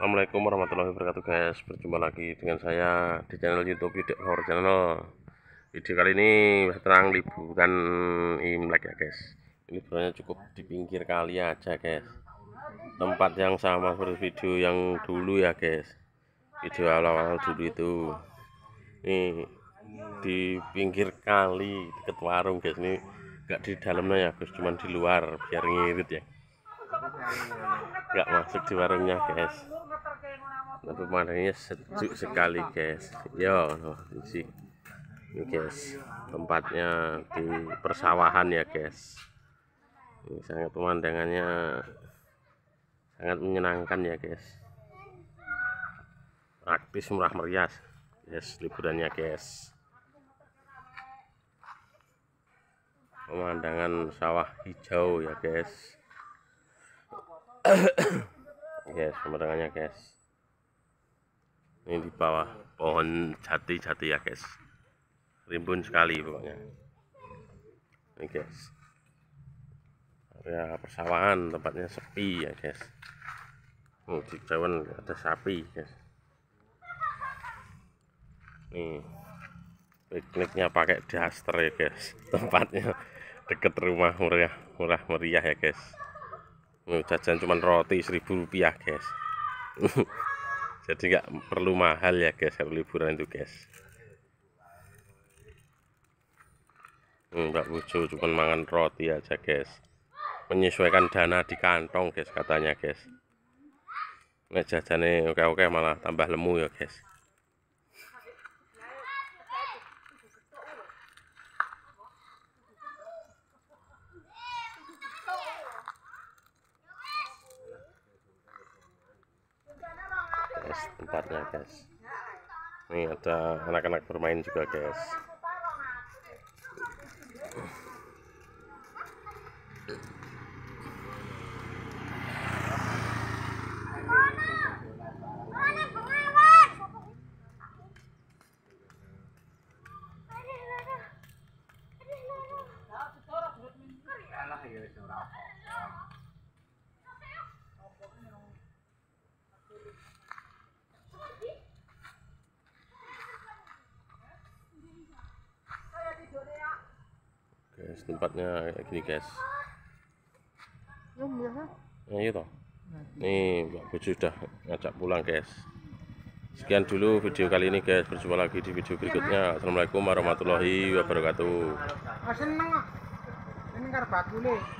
Assalamualaikum warahmatullahi wabarakatuh guys Berjumpa lagi dengan saya di channel youtube video Horror Channel Video kali ini terang liburan Imlek ya guys Ini sebenarnya cukup di pinggir kali aja guys Tempat yang sama seperti video yang dulu ya guys Video awal-awal dulu itu Ini di pinggir kali deket warung guys Ini gak di dalamnya ya guys cuman di luar biar ngirit ya Gak masuk di warungnya guys pemandangannya sejuk sekali guys yo iya, isi ini guys tempatnya di persawahan ya guys ini sangat pemandangannya sangat menyenangkan ya guys Aktif murah merias, guys liburannya guys pemandangan sawah hijau ya guys guys pemandangannya guys ini di bawah pohon jati-jati ya guys rimbun sekali pokoknya ini guys area persawahan tempatnya sepi ya guys oh di jawan ada sapi guys nih pikniknya pakai daster ya guys tempatnya deket rumah murah murah meriah ya guys ini jajan cuman roti seribu rupiah guys jadi nggak perlu mahal ya guys kalau liburan itu guys hmm, nggak lucu cuman mangan roti aja guys menyesuaikan dana di kantong guys katanya guys nek jajane oke-oke malah tambah lemu ya guys tempatnya guys ini ada anak-anak bermain juga guys guys tempatnya kayak gini guys nah, ya nah, itu iya. nih Mbak Buju sudah ngajak pulang guys sekian dulu video kali ini guys berjumpa lagi di video berikutnya Assalamualaikum warahmatullahi wabarakatuh seneng ini